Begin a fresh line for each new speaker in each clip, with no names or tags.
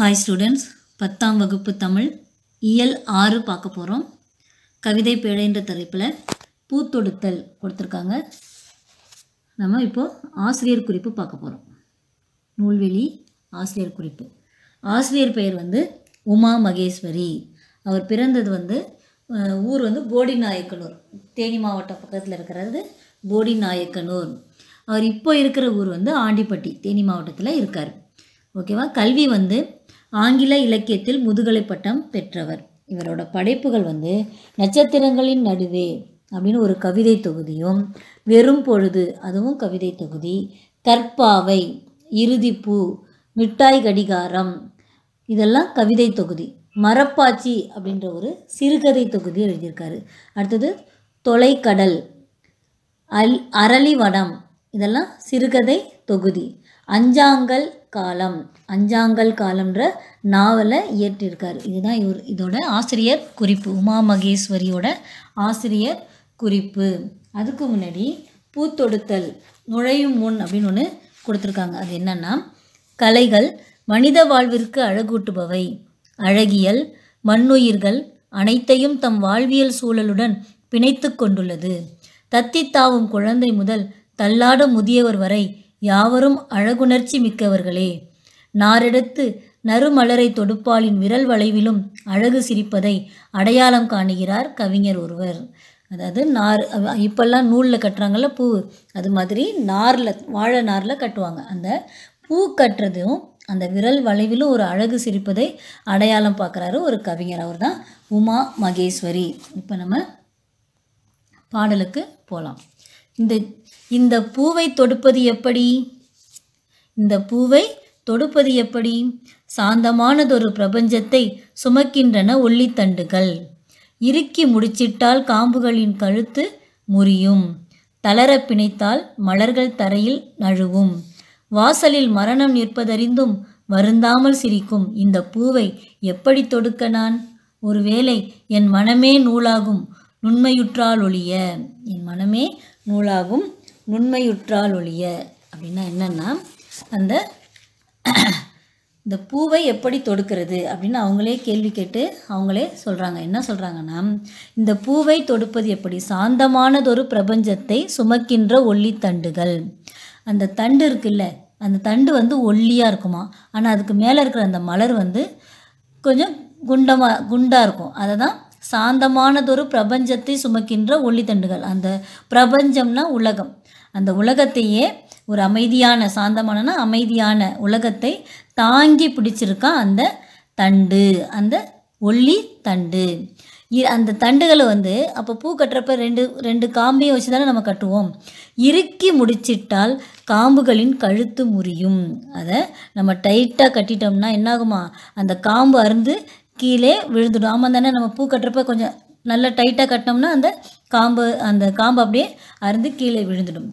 hi students பத்தாம் வகுப்பு தமிழ் இயல் ஆறு பார்க்க போகிறோம் கவிதை பேழைன்ற தலைப்பில் பூத்தொடுத்தல் கொடுத்துருக்காங்க நம்ம இப்போது ஆசிரியர் குறிப்பு பார்க்க போகிறோம் நூல்வெளி ஆசிரியர் குறிப்பு ஆசிரியர் பெயர் வந்து உமா மகேஸ்வரி அவர் பிறந்தது வந்து ஊர் வந்து போடி நாயக்கனூர் தேனி மாவட்டம் பக்கத்தில் இருக்கிறது போடிநாயக்கனூர் அவர் இப்போ இருக்கிற ஊர் வந்து ஆண்டிப்பட்டி தேனி மாவட்டத்தில் இருக்கார் ஓகேவா கல்வி வந்து ஆங்கில இலக்கியத்தில் முதுகலை பட்டம் பெற்றவர் இவரோட படைப்புகள் வந்து நட்சத்திரங்களின் நடுவே அப்படின்னு ஒரு கவிதை தொகுதியும் வெறும் பொழுது அதுவும் கவிதை தொகுதி கற்பாவை இறுதிப்பூ மிட்டாய் கடிகாரம் இதெல்லாம் கவிதை தொகுதி மரப்பாச்சி அப்படின்ற ஒரு சிறுகதை தொகுதி எழுதியிருக்காரு அடுத்தது தொலைக்கடல் அல் அரளிவனம் இதெல்லாம் சிறுகதை தொகுதி அஞ்சாங்கல் காலம் அஞ்சாங்கல் காலம்ன்ற நாவலை இயற்றியிருக்கார் இதுதான் இவர் இதோட ஆசிரியர் குறிப்பு உமா மகேஸ்வரியோட ஆசிரியர் குறிப்பு அதுக்கு முன்னாடி பூத்தொடுத்தல் நுழையும் முன் அப்படின்னு ஒன்று கொடுத்துருக்காங்க அது என்னென்னா கலைகள் மனித வாழ்விற்கு அழகூட்டுபவை அழகியல் மண்ணுயிர்கள் அனைத்தையும் தம் வாழ்வியல் சூழலுடன் பிணைத்து கொண்டுள்ளது தத்தி தாவும் குழந்தை முதல் தள்ளாடும் முதியவர் வரை யாவரும் அழகுணர்ச்சி மிக்கவர்களே நாரிடத்து நறுமலரை தொடுப்பாளின் விரல் வளைவிலும் அழகு சிரிப்பதை அடையாளம் காணுகிறார் கவிஞர் ஒருவர் அதாவது நார் இப்போல்லாம் நூலில் கட்டுறாங்கல்ல பூ அது மாதிரி நாரில் வாழை நாரில் கட்டுவாங்க அந்த பூ கட்டுறதும் அந்த விரல் வளைவிலும் ஒரு அழகு சிரிப்பதை அடையாளம் பார்க்குறாரு ஒரு கவிஞர் அவர் தான் உமா மகேஸ்வரி இப்போ நம்ம பாடலுக்கு போகலாம் இந்த இந்த பூவை தொடுப்பது எப்படி இந்த பூவை தொடுப்பது எப்படி சாந்தமானதொரு பிரபஞ்சத்தை சுமக்கின்றன ஒள்ளித்தண்டுகள் இறுக்கி முடிச்சிட்டால் காம்புகளின் கழுத்து முறியும் தளர பிணைத்தால் மலர்கள் தரையில் நழுவும் வாசலில் மரணம் நிற்பதறிந்தும் வருந்தாமல் சிரிக்கும் இந்த பூவை எப்படி தொடுக்க நான் ஒருவேளை என் மனமே நூலாகும் நுண்மையுற்றால் ஒழிய என் மனமே நூலாகும் நுண்மையுற்றால் ஒழிய அப்படின்னா என்னென்னா அந்த இந்த பூவை எப்படி தொடுக்கிறது அப்படின்னு அவங்களே கேள்வி கேட்டு அவங்களே சொல்கிறாங்க என்ன சொல்கிறாங்கன்னா இந்த பூவை தொடுப்பது எப்படி சாந்தமானதொரு பிரபஞ்சத்தை சுமக்கின்ற ஒல்லி தண்டுகள் அந்த தண்டு இருக்குல்ல அந்த தண்டு வந்து ஒல்லியாக இருக்குமா ஆனால் அதுக்கு மேலே இருக்கிற அந்த மலர் வந்து கொஞ்சம் குண்டமாக குண்டாக இருக்கும் அதை தான் சாந்தமானதொரு பிரபஞ்சத்தை சுமக்கின்ற ஒளித்தண்டுகள் அந்த பிரபஞ்சம்னா உலகம் அந்த உலகத்தையே ஒரு அமைதியான சாந்தமானனா அமைதியான உலகத்தை தாங்கி பிடிச்சிருக்கா அந்த தண்டு அந்த ஒல்லி தண்டு அந்த தண்டுகளை வந்து அப்போ பூ கட்டுறப்ப ரெண்டு ரெண்டு காம்பையும் வச்சு தானே நம்ம கட்டுவோம் இறுக்கி முடிச்சிட்டால் காம்புகளின் கழுத்து முறியும் அதை நம்ம டைட்டாக கட்டிட்டோம்னா என்னாகுமா அந்த காம்பு அருந்து கீழே விழுந்துடும் ஆமாம் தானே நம்ம பூ கட்டுறப்ப கொஞ்சம் நல்லா டைட்டாக கட்டினோம்னா அந்த காம்பு அந்த காம்பு அப்படியே அறுந்து கீழே விழுந்துடும்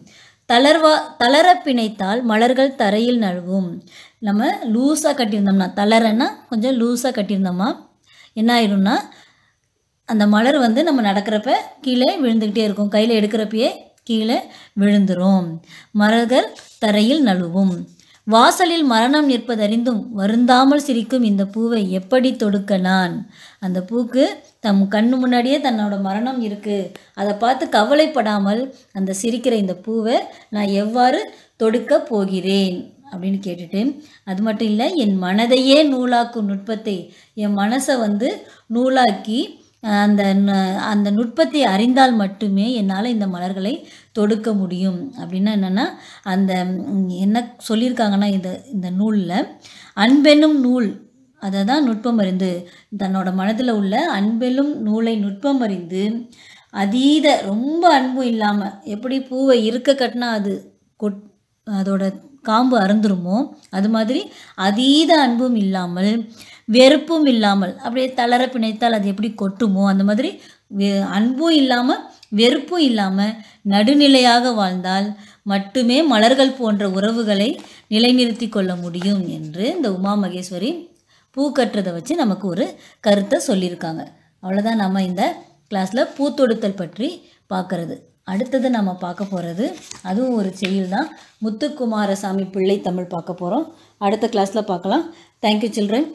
தளர்வா தளர பிணைத்தால் மலர்கள் தரையில் நழுவும் நம்ம லூஸாக கட்டியிருந்தோம்னா தளரன்னா கொஞ்சம் லூஸாக கட்டியிருந்தோம்மா என்ன ஆயிடும்னா அந்த மலர் வந்து நம்ம நடக்கிறப்ப கீழே விழுந்துக்கிட்டே இருக்கும் கையில் எடுக்கிறப்பயே கீழே விழுந்துடும் மலர்கள் தரையில் நழுவும் வாசலில் மரணம் நிற்பதறிந்தும் வருந்தாமல் சிரிக்கும் இந்த பூவை எப்படி தொடுக்க நான் அந்த பூக்கு தம் கண்ணு முன்னாடியே தன்னோட மரணம் இருக்குது அதை பார்த்து கவலைப்படாமல் அந்த சிரிக்கிற இந்த பூவை நான் எவ்வாறு தொடுக்க போகிறேன் அப்படின்னு கேட்டுட்டு அது மட்டும் இல்லை என் மனதையே நூலாக்கும் நுட்பத்தை என் மனசை வந்து நூலாக்கி அந்த அந்த நுட்பத்தை அறிந்தால் மட்டுமே என்னால் இந்த மலர்களை தொடுக்க முடியும் அப்படின்னா என்னென்னா அந்த என்ன சொல்லியிருக்காங்கன்னா இந்த இந்த நூலில் அன்பெனும் நூல் அதை தான் நுட்பம் அறிந்து தன்னோட மனதில் உள்ள அன்பெனும் நூலை நுட்பம் அறிந்து அதீத ரொம்ப அன்பும் இல்லாமல் எப்படி பூவை இருக்க கட்டினா அது கொட் அதோட காம்பு அருந்துருமோ அது மாதிரி அதீத அன்பும் இல்லாமல் வெறுப்பும் இல்லாமல் அப்படியே தளர பிணைத்தால் அது எப்படி கொட்டுமோ அந்த மாதிரி அன்பும் இல்லாமல் வெறுப்பும் இல்லாமல் நடுநிலையாக வாழ்ந்தால் மட்டுமே மலர்கள் போன்ற உறவுகளை நிலைநிறுத்தி கொள்ள முடியும் என்று இந்த உமா மகேஸ்வரி பூ கட்டுறதை வச்சு நமக்கு ஒரு கருத்தை சொல்லியிருக்காங்க அவ்வளோதான் நம்ம இந்த கிளாஸில் பூத்தொடுத்தல் பற்றி பார்க்குறது அடுத்தது நம்ம பார்க்க போகிறது அதுவும் ஒரு செயல் தான் முத்துக்குமாரசாமி பிள்ளை தமிழ் பார்க்க போகிறோம் அடுத்த கிளாஸில் பார்க்கலாம் தேங்க்யூ சில்ட்ரன்